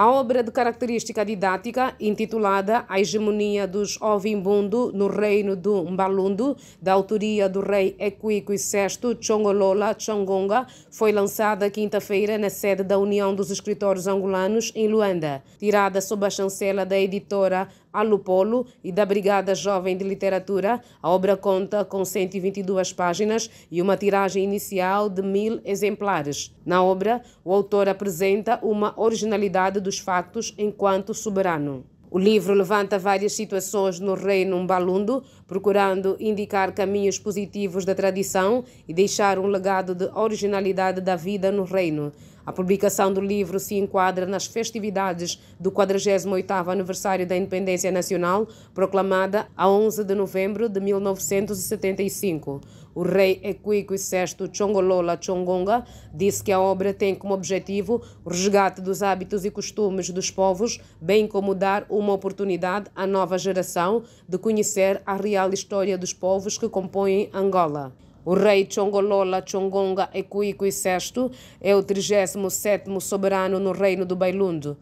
A obra de característica didática, intitulada A Hegemonia dos Ovimbundo no Reino do Mbalundo, da autoria do rei Equico VI Chongolola Chongonga, foi lançada quinta-feira na sede da União dos Escritores Angolanos, em Luanda. Tirada sob a chancela da editora Alupolo e da Brigada Jovem de Literatura. A obra conta com 122 páginas e uma tiragem inicial de mil exemplares. Na obra, o autor apresenta uma originalidade dos factos enquanto soberano. O livro levanta várias situações no reino Mbalundo, procurando indicar caminhos positivos da tradição e deixar um legado de originalidade da vida no reino. A publicação do livro se enquadra nas festividades do 48º aniversário da Independência Nacional, proclamada a 11 de novembro de 1975. O rei Equico VI Chongolola Chongonga disse que a obra tem como objetivo o resgate dos hábitos e costumes dos povos, bem como dar uma oportunidade à nova geração de conhecer a real história dos povos que compõem Angola. O rei Chongolola Chongonga Ecuico VI é o 37º soberano no reino do Bailundo.